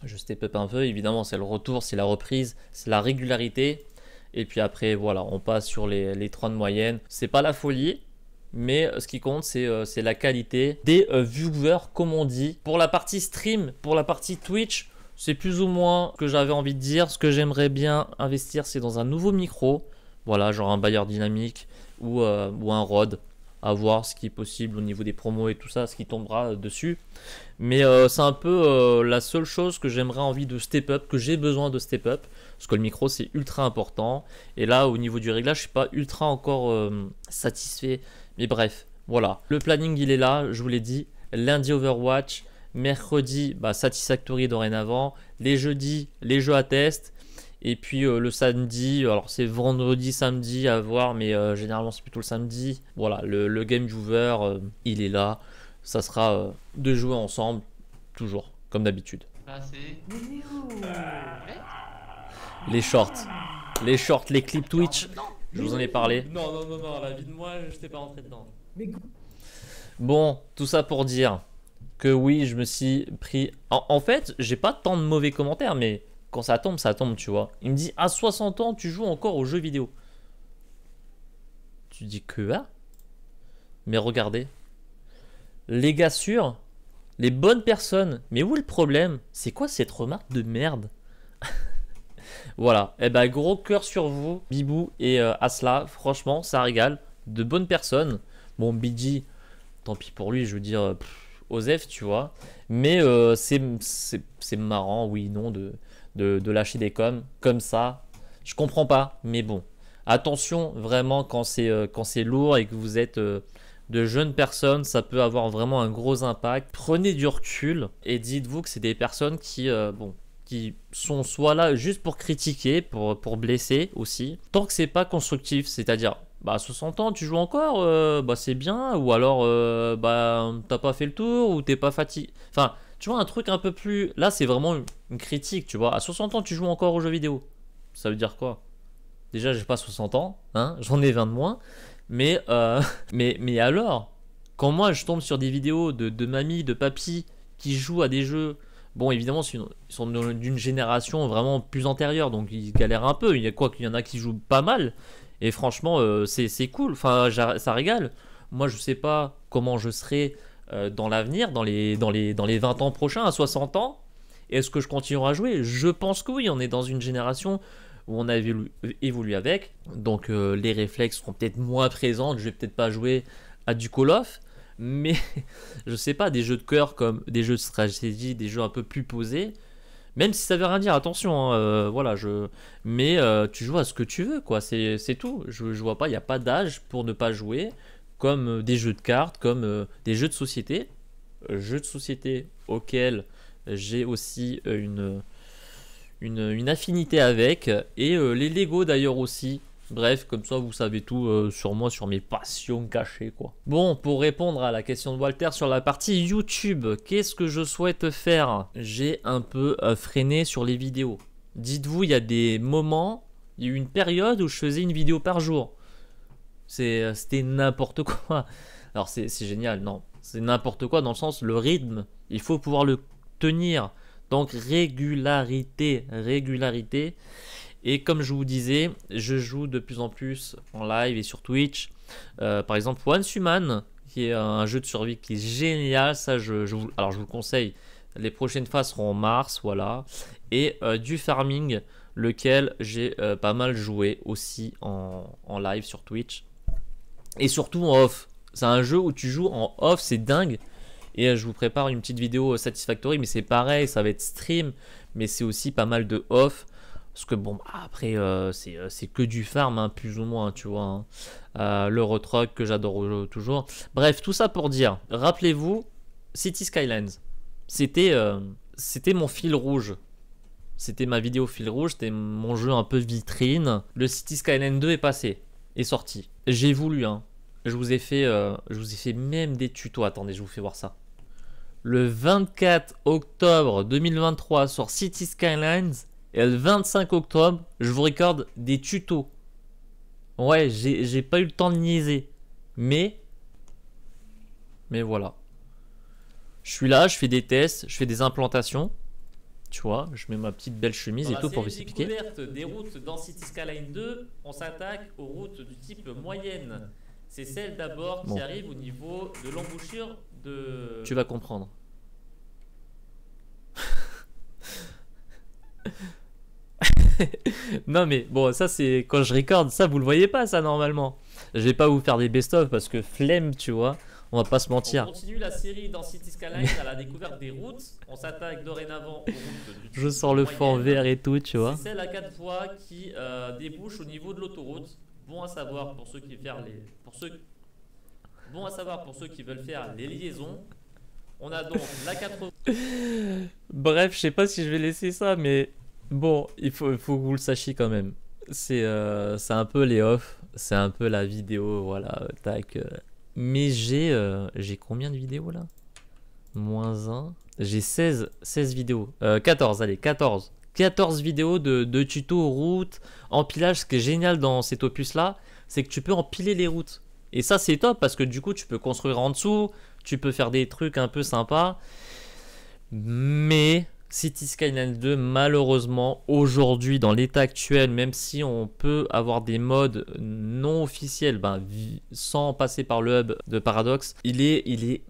je step up un peu. Évidemment, c'est le retour, c'est la reprise, c'est la régularité. Et puis après, voilà, on passe sur les, les 3 de moyenne. C'est pas la folie, mais euh, ce qui compte, c'est euh, la qualité des euh, viewers, comme on dit. Pour la partie stream, pour la partie Twitch, c'est plus ou moins ce que j'avais envie de dire. Ce que j'aimerais bien investir, c'est dans un nouveau micro. Voilà, genre un bailleur dynamique ou, ou un rod à voir ce qui est possible au niveau des promos et tout ça, ce qui tombera euh, dessus. Mais euh, c'est un peu euh, la seule chose que j'aimerais envie de step up, que j'ai besoin de step up, parce que le micro c'est ultra important. Et là, au niveau du réglage, je suis pas ultra encore satisfait. Mais bref, voilà. Le planning il est là, je vous l'ai dit. Lundi Overwatch, mercredi bah, Satisfactory dorénavant, les jeudis les jeux à test et puis euh, le samedi, alors c'est vendredi, samedi à voir, mais euh, généralement c'est plutôt le samedi. Voilà, le, game viewer, euh, il est là. Ça sera de jouer ensemble, toujours, comme d'habitude. Ah, les shorts, les shorts, les clips Twitch, je vous en ai parlé. Non, non, non, non, la vie de moi, je t'ai pas rentré dedans. Bon, tout ça pour dire que oui, je me suis pris. en fait, j'ai pas tant de mauvais commentaires, mais quand ça tombe, ça tombe, tu vois. Il me dit, à 60 ans, tu joues encore aux jeux vidéo. Tu dis que, ah Mais regardez. Les gars sûrs, les bonnes personnes. Mais où est le problème C'est quoi cette remarque de merde Voilà. eh ben, gros cœur sur vous, Bibou et euh, Asla. Franchement, ça régale. De bonnes personnes. Bon, Bidji, tant pis pour lui, je veux dire, Osef, tu vois. Mais euh, c'est marrant, oui, non, de, de, lâcher des coms comme ça. Je comprends pas, mais bon. Attention vraiment quand c'est euh, quand c'est lourd et que vous êtes euh, de jeunes personnes, ça peut avoir vraiment un gros impact. Prenez du recul et dites-vous que c'est des personnes qui, euh, bon, qui sont soit là juste pour critiquer, pour, pour blesser aussi, tant que c'est pas constructif, c'est-à-dire bah 60 ans tu joues encore, bah c'est bien, ou alors bah t'as pas fait le tour, ou t'es pas fatigué. Enfin, tu vois, un truc un peu plus. Là, c'est vraiment une critique, tu vois. À 60 ans, tu joues encore aux jeux vidéo. Ça veut dire quoi Déjà, j'ai pas 60 ans, hein, j'en ai 20 de moins. Mais, euh, mais, mais alors, quand moi je tombe sur des vidéos de, mamie, de papy qui jouent à des jeux. Bon, évidemment, ils sont d'une génération vraiment plus antérieure, donc ils galèrent un peu. Il y a quoi qu'il y en a qui jouent pas mal. Et franchement, euh, c'est cool. Enfin, ça régale. Moi, je sais pas comment je serais euh, dans l'avenir, dans les, dans, les, 20 ans prochains, à 60 ans Est-ce que je continuerai à jouer Je pense que oui, on est dans une génération où on a évolué avec, donc euh, les réflexes seront peut-être moins présents, je vais peut-être pas jouer à du Call of, mais je ne sais pas, des jeux de cœur comme des jeux de stratégie, des jeux un peu plus posés, même si ça veut rien dire, attention, hein, euh, voilà, je. Mais tu joues à ce que tu veux, quoi, c'est tout. Je, je vois pas, il n'y a pas d'âge pour ne pas jouer comme euh, des jeux de cartes, comme euh, des jeux de société. Euh, jeux de société auxquels j'ai aussi une, affinité avec. Et les Lego d'ailleurs aussi. Bref, comme ça vous savez tout sur moi, sur mes passions cachées quoi. Bon, pour répondre à la question de Walter sur la partie YouTube, qu'est-ce que je souhaite faire J'ai un peu freiné sur les vidéos. Dites-vous, il y a des moments, il y a une période où je faisais une vidéo par jour. Euh, c'était n'importe quoi. Alors c'est génial, non. C'est n'importe quoi dans le sens, le rythme, il faut pouvoir le tenir. Donc régularité, régularité. Et comme je vous disais, je joue de plus en plus en live et sur Twitch. Euh, par exemple, One Human, qui est un jeu de survie qui est génial. Ça, je, alors je vous le conseille. Les prochaines phases seront en mars, voilà. Et euh, du farming, lequel j'ai pas mal joué aussi en, en live sur Twitch et surtout en off. C'est un jeu où tu joues en off, c'est dingue. Et euh, je vous prépare une petite vidéo euh, Satisfactory, mais c'est pareil, ça va être stream, mais c'est aussi pas mal de off. Parce que bon, bah, après, euh, c'est que du farm, hein, plus ou moins, tu vois. Hein. le Retro que j'adore toujours. Bref, tout ça pour dire, rappelez-vous, City Skylines, c'était c'était mon fil rouge. C'était ma vidéo fil rouge, c'était mon jeu un peu vitrine. Le City Skylines 2 est passé est sorti. J'ai voulu, hein. Je vous ai fait, euh, je vous ai fait même des tutos. Attendez, je vous fais voir ça. Le 24 octobre 2023 sur City Skylines et le 25 octobre, je vous recorde des tutos. Ouais, j'ai pas eu le temps de niaiser, mais mais voilà. Je suis là, je fais des tests, je fais des implantations. Tu vois, je mets ma petite belle chemise et tout pour expliquer. de découverte des routes dans City Skyline 2, on s'attaque aux routes du type moyenne. C'est celle d'abord qui arrive au niveau de l'embouchure de. Tu vas comprendre. non mais bon ça c'est quand je recorde ça vous le voyez pas ça normalement. Je vais pas vous faire des best-of parce que flemme tu vois on va pas se mentir. On continue la série dans City Skylines à la découverte des routes. On s'attaque dorénavant aux routes. du Je sens le fort vert et tout, tu vois. C'est celle à 4 voies qui euh, débouche au niveau de l'autoroute. Bon à savoir pour ceux qui faire les, pour ceux, bon à savoir pour ceux qui veulent faire les liaisons. On a donc la 4 Bref, je sais pas si je vais laisser ça, mais bon, il faut, il faut que vous le sachiez quand même. C'est euh, un peu les off, c'est un peu la vidéo, voilà, tac. Euh mais j'ai euh, j'ai combien de vidéos là Moins 1. J'ai 16, 16 vidéos. Euh, 14, allez, 14. 14 vidéos de, de tutos, routes, empilage. Ce qui est génial dans cet opus là, c'est que tu peux empiler les routes. Et ça c'est top parce que du coup tu peux construire en dessous, tu peux faire des trucs un peu sympas. Mais City Skyline 2, malheureusement, aujourd'hui, dans l'état actuel, même si on peut avoir des modes non officiels, ben, sans passer par le hub de Paradox, il est, il est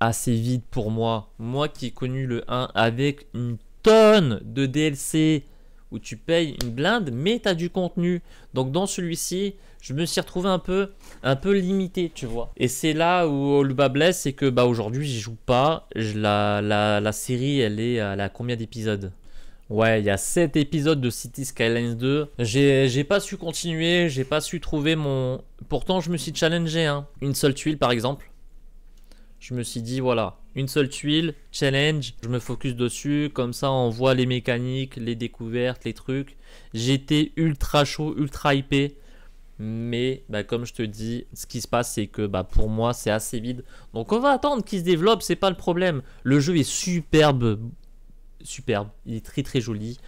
assez vide pour moi. Moi qui ai connu le 1 avec une tonne de DLC, où tu payes une blinde, mais tu as du contenu. Donc dans celui-ci, je me suis retrouvé un peu, un peu limité, tu vois. Et c'est là où le bas blesse, c'est que bah, aujourd'hui, j'y joue pas. la, la, la, série, elle est à combien d'épisodes Ouais, il y a 7 épisodes de City Skylines 2. J'ai pas su continuer, j'ai pas su trouver mon... Pourtant, je me suis challengé, hein. Une seule tuile, par exemple. Je me suis dit, voilà, une seule tuile, challenge, je me focus dessus, comme ça on voit les mécaniques, les découvertes, les trucs. J'étais ultra chaud, ultra hypé. Mais bah, comme je te dis, ce qui se passe, c'est que bah, pour moi, c'est assez vide. Donc on va attendre qu'il se développe, c'est pas le problème. Le jeu est superbe, superbe. Il est très très joli.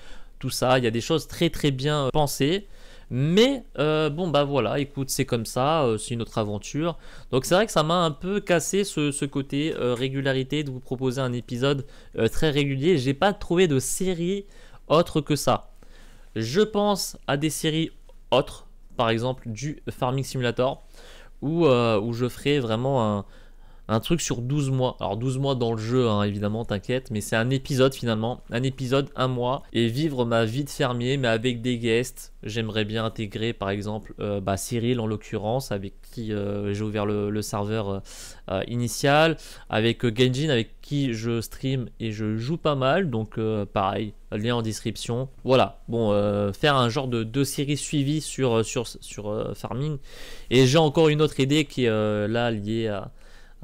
Tout ça, il y a des choses très très bien pensées. Mais euh, bon, bah voilà, écoute, c'est comme ça, euh, c'est une autre aventure. Donc c'est vrai que ça m'a un peu cassé ce, côté euh, régularité de vous proposer un épisode très régulier. J'ai pas trouvé de série autre que ça. Je pense à des séries autres, par exemple du Farming Simulator, où je ferai vraiment un, un truc sur 12 mois. Alors 12 mois dans le jeu, hein, évidemment, t'inquiète, mais c'est un épisode finalement, un épisode, un mois, et vivre ma vie de fermier, mais avec des guests. J'aimerais bien intégrer par exemple euh, bah, Cyril en l'occurrence, avec qui euh, j'ai ouvert le, serveur euh, initial, avec Genjin, avec qui je stream et je joue pas mal, donc pareil, lien en description. Voilà, bon, faire un genre de deux séries suivies sur, sur, sur farming. Et j'ai encore une autre idée qui est là liée à,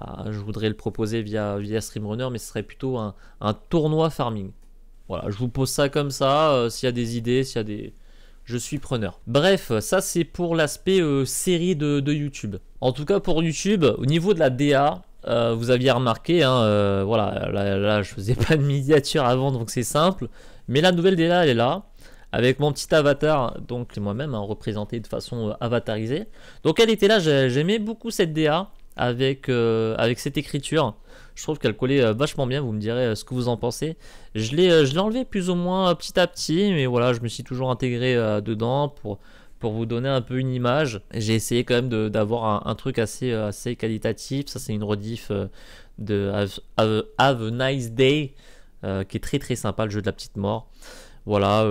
ah, je voudrais le proposer via, via Streamrunner, mais ce serait plutôt un, un tournoi farming. Voilà, je vous pose ça comme ça. Euh, s'il y a des idées, s'il y a des. Je suis preneur. Bref, ça c'est pour l'aspect euh, série de, YouTube. En tout cas pour YouTube, au niveau de la DA, euh, vous aviez remarqué, hein, voilà, là, je faisais pas de miniature avant donc c'est simple. Mais la nouvelle DA elle est là avec mon petit avatar, donc moi-même, en hein, représenté de façon avatarisée. Donc elle était là, j'aimais beaucoup cette DA avec, euh, avec cette écriture. Je trouve qu'elle collait euh, vachement bien, vous me direz euh, ce que vous en pensez. Je l'ai enlevé plus ou moins petit à petit, mais voilà, je me suis toujours intégré dedans pour, pour vous donner un peu une image. J'ai essayé quand même d'avoir un, truc assez, assez qualitatif. Ça, c'est une rediff de have, a Nice Day, qui est très très sympa, le jeu de la petite mort voilà,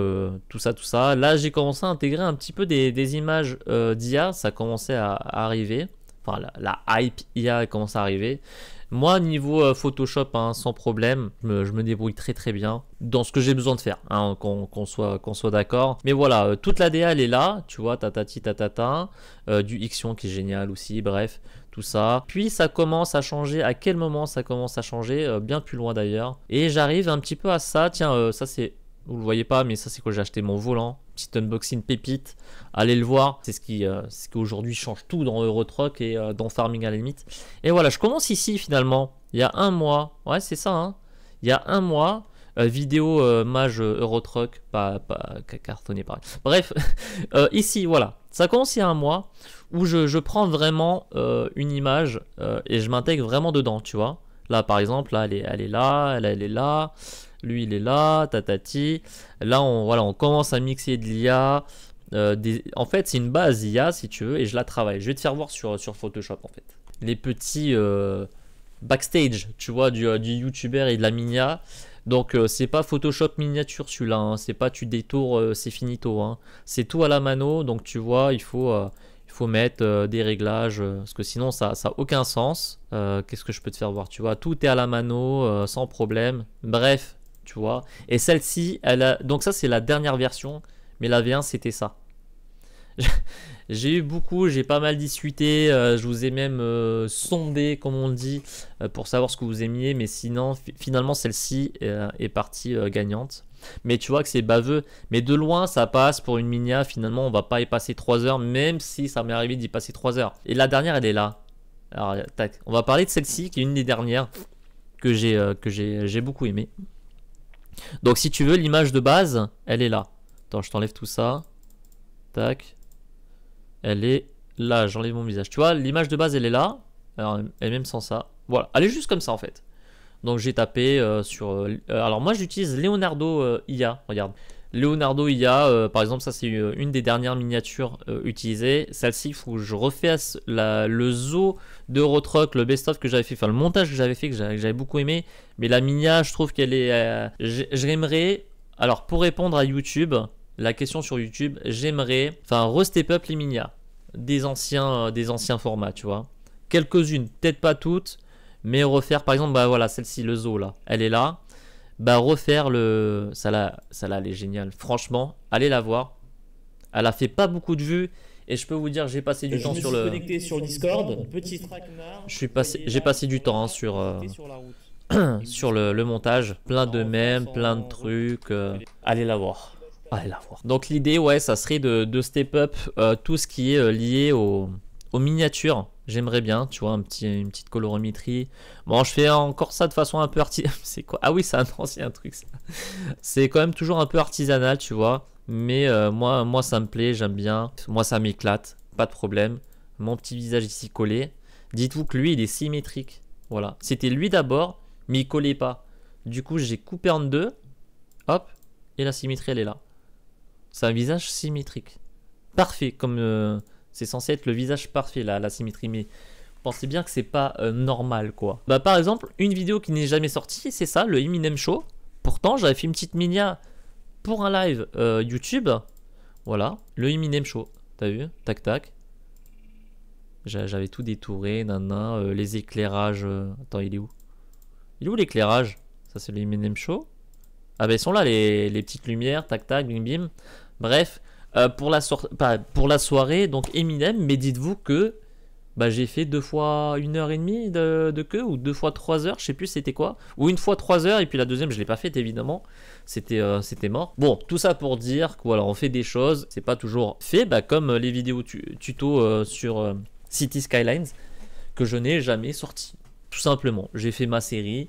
tout ça, tout ça. Là, j'ai commencé à intégrer un petit peu des, des images d'IA, ça commençait à, arriver enfin la, hype IA commence à arriver. Moi, niveau euh, Photoshop, hein, sans problème, je me, débrouille très très bien dans ce que j'ai besoin de faire, hein, qu'on soit, soit d'accord. Mais voilà, euh, toute la DA, elle est là, tu vois, tatati tatata, ta euh, du Ixion qui est génial aussi, bref, tout ça. Puis ça commence à changer, à quel moment ça commence à changer, bien plus loin d'ailleurs. Et j'arrive un petit peu à ça, tiens, ça c'est vous le voyez pas, mais ça c'est quand j'ai acheté mon volant, petit unboxing pépite, allez le voir, c'est ce qui, euh, aujourd'hui change tout dans Eurotruck et euh, dans Farming à la limite. Et voilà, je commence ici finalement, il y a un mois, ouais c'est ça, hein. il y a un mois, euh, vidéo mage Eurotruck, pas, pas cartonné pareil. Bref, ici voilà, ça commence il y a un mois où je, prends vraiment une image et je m'intègre vraiment dedans, tu vois. Là par exemple, là elle est, elle là, elle est là. Lui, il est là, tatati. Là, on, voilà, on commence à mixer de l'IA. Euh, en fait, c'est une base IA, si tu veux, et je la travaille. Je vais te faire voir sur, Photoshop, en fait. Les petits euh, backstage, tu vois, du, euh, du YouTuber et de la minia. Donc, c'est pas Photoshop miniature celui-là. Hein. C'est pas tu détours, c'est finito. Hein. C'est tout à la mano. Donc, tu vois, il faut, il faut mettre des réglages. parce que sinon, ça n'a aucun sens. Qu'est-ce que je peux te faire voir Tu vois, tout est à la mano, sans problème. Bref, et celle-ci, elle a... donc ça c'est la dernière version, mais la V1 c'était ça. j'ai eu beaucoup, j'ai pas mal discuté, euh, je vous ai même euh, sondé, comme on dit, euh, pour savoir ce que vous aimiez, mais sinon, finalement, celle-ci est partie gagnante. Mais tu vois que c'est baveux, mais de loin, ça passe pour une minia, finalement, on va pas y passer 3 heures, même si ça m'est arrivé d'y passer 3 heures. Et la dernière, elle est là. Alors, tac, on va parler de celle-ci, qui est une des dernières que j'ai beaucoup aimé. Donc si tu veux, l'image de base, elle est là. Attends, je t'enlève tout ça. Tac. Elle est là, j'enlève mon visage. Tu vois, l'image de base, elle est là. Alors, est même sans ça. Voilà, elle est juste comme ça en fait. Donc j'ai tapé euh, sur... Euh, euh, alors moi j'utilise Leonardo IA, regarde. Leonardo y a euh, par exemple, ça c'est une des dernières miniatures euh, utilisées. Celle-ci, il faut que je refasse le zoo d'Eurotruck, le best-of que j'avais fait, enfin le montage que j'avais fait, que j'avais beaucoup aimé. Mais la minia, je trouve qu'elle est. Euh, j'aimerais. Alors, pour répondre à YouTube, la question sur YouTube, j'aimerais. Enfin, re-step up les miniatures, Des anciens, des anciens formats, tu vois. Quelques-unes, peut-être pas toutes, mais refaire, par exemple, bah voilà, celle-ci, le zoo là. Elle est là bah refaire le. Ça là, ça là, elle est géniale. Franchement, allez la voir. Elle a fait pas beaucoup de vues. Et je peux vous dire, j'ai passé du temps sur le. Connecté sur Discord. Petit Je suis passé, j'ai passé du temps sur euh, sur le, montage. Plein de mèmes, plein de trucs. Euh, euh, allez la voir. Allez la voir. Donc l'idée, ouais, ça serait de, step up tout ce qui est lié aux miniatures J'aimerais bien, tu vois, une petite colorimétrie. Bon, je fais encore ça de façon un peu artisanale. C'est quoi Ah oui, c'est un ancien truc, ça. C'est quand même toujours un peu artisanal, tu vois. Mais euh, moi, moi, ça me plaît, j'aime bien. Moi, ça m'éclate, pas de problème. Mon petit visage ici collé. Dites-vous que lui, il est symétrique. Voilà. C'était lui d'abord, mais il collait pas. Du coup, j'ai coupé en deux. Hop. Et la symétrie, elle est là. C'est un visage symétrique. Parfait, comme... Euh, c'est censé être le visage parfait, là, la symétrie, mais pensez bien que c'est pas euh, normal, quoi. Bah, par exemple, une vidéo qui n'est jamais sortie, c'est ça, le Eminem Show. Pourtant, j'avais fait une petite minia pour un live euh, YouTube. Voilà, le Eminem Show. T'as vu Tac, tac. J'avais tout détouré, nana, euh, les éclairages. Attends, il est où Il est où l'éclairage Ça, c'est le Eminem Show. Ah, ben, ils sont là, les, les petites lumières, tac, tac, bim, bim. Bref, euh, pour, la pour la soirée, donc Eminem, mais dites-vous que bah, j'ai fait deux fois une heure et demie de, queue, ou deux fois trois heures, je sais plus c'était quoi, ou une fois trois heures, et puis la deuxième, je l'ai pas faite évidemment, c'était euh, c'était mort. Bon, tout ça pour dire qu'on on fait des choses, c'est pas toujours fait, bah, comme les vidéos tuto euh, sur City Skylines, que je n'ai jamais sorti. Tout simplement, j'ai fait ma série,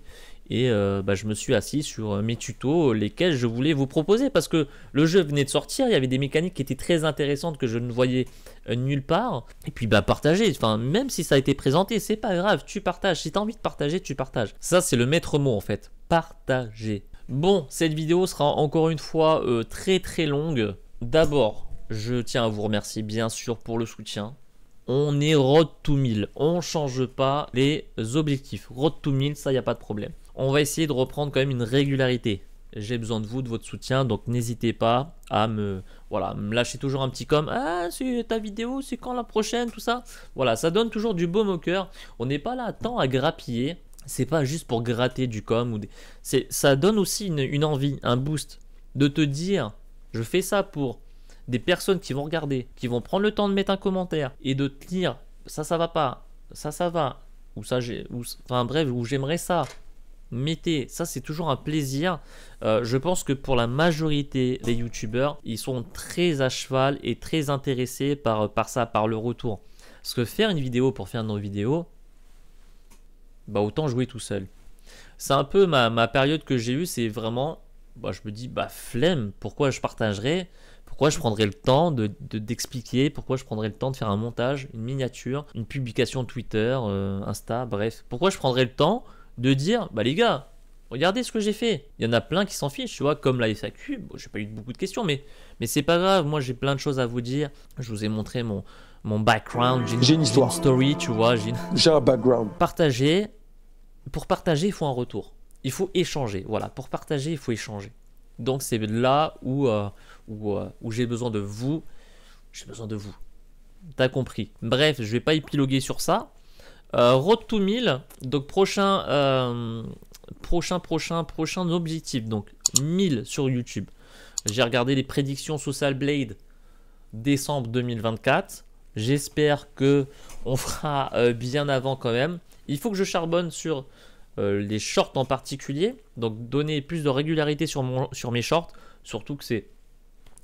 et euh, bah, je me suis assis sur euh, mes tutos euh, lesquels je voulais vous proposer parce que le jeu venait de sortir, il y avait des mécaniques qui étaient très intéressantes que je ne voyais nulle part et puis bah partager, enfin même si ça a été présenté, c'est pas grave, tu partages, si tu as envie de partager, tu partages. Ça c'est le maître mot en fait, partager. Bon, cette vidéo sera encore une fois très très longue. D'abord, je tiens à vous remercier bien sûr pour le soutien on est road to 1000. On change pas les objectifs. Road to 1000, ça, il n'y a pas de problème on va essayer de reprendre quand même une régularité. J'ai besoin de vous, de votre soutien, donc n'hésitez pas à me, voilà, me lâcher toujours un petit comme ».« Ah, c'est ta vidéo, c'est quand la prochaine, tout ça. Voilà, ça donne toujours du baume au cœur. On n'est pas là tant à grappiller. C'est pas juste pour gratter du com ou c'est, ça donne aussi une, envie, un boost de te dire, je fais ça pour des personnes qui vont regarder, qui vont prendre le temps de mettre un commentaire et de te dire ça ça va pas, ça ça va ou ça j'ai enfin bref ou j'aimerais ça mettez, ça c'est toujours un plaisir. Euh, je pense que pour la majorité des youtubeurs, ils sont très à cheval et très intéressés par, euh, par ça, par le retour. Parce que faire une vidéo pour faire une vidéo, bah autant jouer tout seul. C'est un peu ma, ma période que j'ai eue, c'est vraiment, bah, je me dis, bah flemme, pourquoi je partagerai pourquoi je prendrai le temps d'expliquer, pourquoi je prendrai le temps de faire un montage, une miniature, une publication Twitter, euh, Insta, bref. Pourquoi je prendrais le temps de dire, bah les gars, regardez ce que j'ai fait. Il y en a plein qui s'en fichent, tu vois, comme la SAQ. j'ai pas eu beaucoup de questions, mais, mais c'est pas grave. Moi, j'ai plein de choses à vous dire. Je vous ai montré mon, mon background. J'ai une histoire. story, tu vois. J'ai un background. Partager. Pour partager, il faut un retour. Il faut échanger. Voilà, pour partager, il faut échanger. Donc, c'est là où, euh, où, euh, où j'ai besoin de vous. J'ai besoin de vous. T'as compris. Bref, je vais pas épiloguer sur ça. Euh, road to 1000, donc euh, prochain, prochain, prochain, objectif, donc 1000 sur YouTube. J'ai regardé les prédictions Social Blade décembre 2024. J'espère que on fera euh, bien avant quand même. Il faut que je charbonne sur les shorts en particulier, donc donner plus de régularité sur, mon, sur mes shorts, surtout que c'est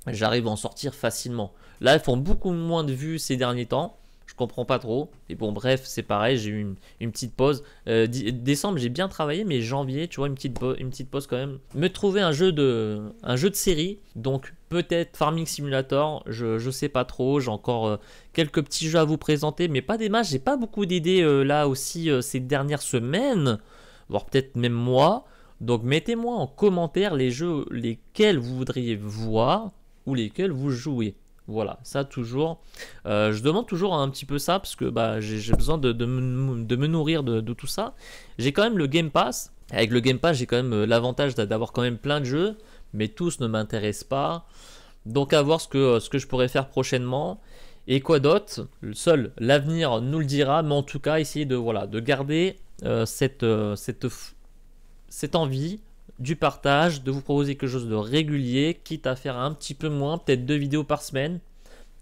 j'arrive à en sortir facilement. Là, elles font beaucoup moins de vues ces derniers temps comprends pas trop. Et bon, bref, c'est pareil, j'ai eu une, petite pause. Euh, décembre, j'ai bien travaillé, mais janvier, tu vois, une petite, pause quand même. Me trouver un jeu de, un jeu de série, donc peut-être Farming Simulator, je, sais pas trop, j'ai encore euh, quelques petits jeux à vous présenter, mais pas des matchs, j'ai pas beaucoup d'idées euh, là aussi ces dernières semaines, voire peut-être même moi. Donc mettez-moi en commentaire les jeux lesquels vous voudriez voir ou lesquels vous jouez. Voilà, ça toujours. Euh, je demande toujours un petit peu ça parce que bah, j'ai besoin de, me, nourrir de, tout ça. J'ai quand même le Game Pass. Avec le Game Pass, j'ai quand même euh, l'avantage d'avoir quand même plein de jeux, mais tous ne m'intéressent pas. Donc à voir ce que, euh, je pourrais faire prochainement. Et quoi d'autre Seul l'avenir nous le dira, mais en tout cas, essayer de, voilà, de garder cette, cette envie du partage, de vous proposer quelque chose de régulier, quitte à faire un petit peu moins, peut-être deux vidéos par semaine,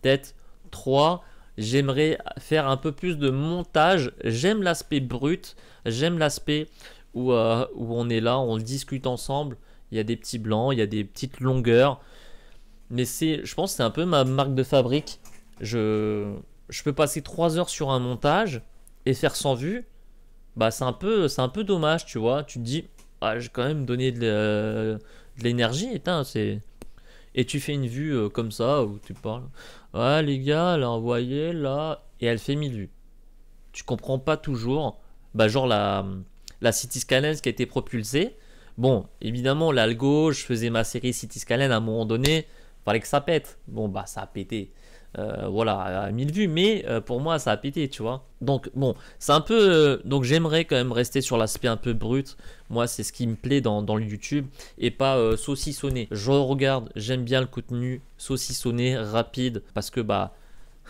peut-être trois. J'aimerais faire un peu plus de montage. J'aime l'aspect brut, j'aime l'aspect où, euh, où on est là, on discute ensemble. Il y a des petits blancs, il y a des petites longueurs. Mais c'est, je pense que c'est un peu ma marque de fabrique. Je, je peux passer trois heures sur un montage et faire sans vue. Bah, c'est un peu, c'est un peu dommage, tu vois. Tu te dis, ah, j'ai quand même donné de l'énergie, Et tu fais une vue euh, comme ça, où tu parles. Ouais, les gars, elle a là, et elle fait 1000 vues. Tu comprends pas toujours. Bah, genre la, la CityScanner qui a été propulsée. Bon, évidemment, l'algo, je faisais ma série City CityScanner à un moment donné, fallait que ça pète. Bon, bah, ça a pété. Euh, voilà, à 1000 vues, mais euh, pour moi ça a pété, tu vois. Donc bon, c'est un peu... Euh, donc j'aimerais quand même rester sur l'aspect un peu brut, moi c'est ce qui me plaît dans, dans le YouTube, et pas saucissonner. Je regarde, j'aime bien le contenu saucissonné, rapide, parce que bah,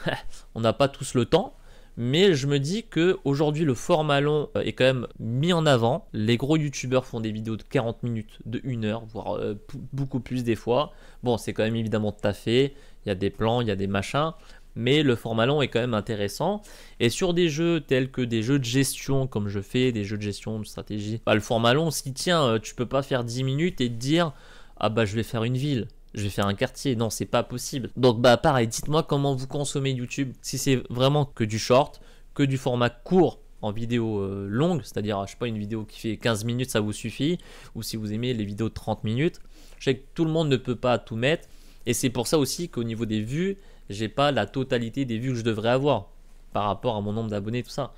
on n'a pas tous le temps mais je me dis que aujourd'hui le format long euh, est quand même mis en avant. Les gros youtubeurs font des vidéos de 40 minutes, de 1 heure, voire euh, beaucoup plus des fois. Bon, c'est quand même évidemment taffé, il y a des plans, il y a des machins, mais le format long est quand même intéressant. Et sur des jeux tels que des jeux de gestion, comme je fais, des jeux de gestion, de stratégie, bah, le format long si tient. Euh, tu peux pas faire 10 minutes et te dire ah bah je vais faire une ville je vais faire un quartier. Non, c'est pas possible. Donc bah pareil, dites-moi comment vous consommez YouTube. Si c'est vraiment que du short, que du format court en vidéo euh, longue, c'est-à-dire je sais pas une vidéo qui fait 15 minutes, ça vous suffit, ou si vous aimez les vidéos de 30 minutes. Je sais que tout le monde ne peut pas tout mettre, et c'est pour ça aussi qu'au niveau des vues, j'ai pas la totalité des vues que je devrais avoir par rapport à mon nombre d'abonnés, tout ça.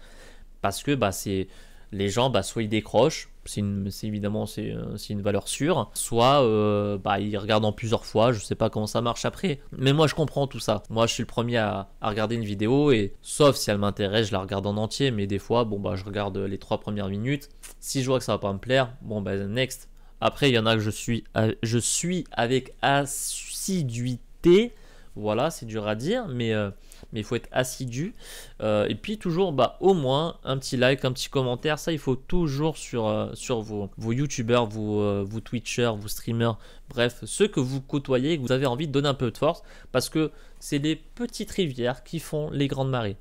Parce que bah c'est les gens, bah, soit ils décrochent, c'est évidemment euh, c'est une valeur sûre, soit euh, bah, ils regardent en plusieurs fois, je sais pas comment ça marche après. Mais moi je comprends tout ça. Moi je suis le premier à, regarder une vidéo et sauf si elle m'intéresse, je la regarde en entier. Mais des fois, bon bah je regarde les trois premières minutes. Si je vois que ça va pas me plaire, bon bah next. Après il y en a que je suis, je suis avec assiduité. Voilà, c'est dur à dire, mais euh, mais il faut être assidu. Euh, et puis toujours, bah, au moins, un petit like, un petit commentaire, ça il faut toujours sur, euh, sur vos, vos youtubeurs, vos, euh, vos twitchers, vos streamers, bref, ceux que vous côtoyez et que vous avez envie de donner un peu de force, parce que c'est les petites rivières qui font les grandes marées.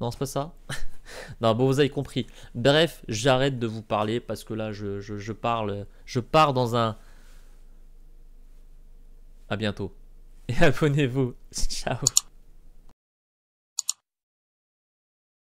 Non, c'est pas ça Non, bon, vous avez compris. Bref, j'arrête de vous parler parce que là, je, je parle, je pars dans un... À bientôt. Et abonnez-vous. Ciao.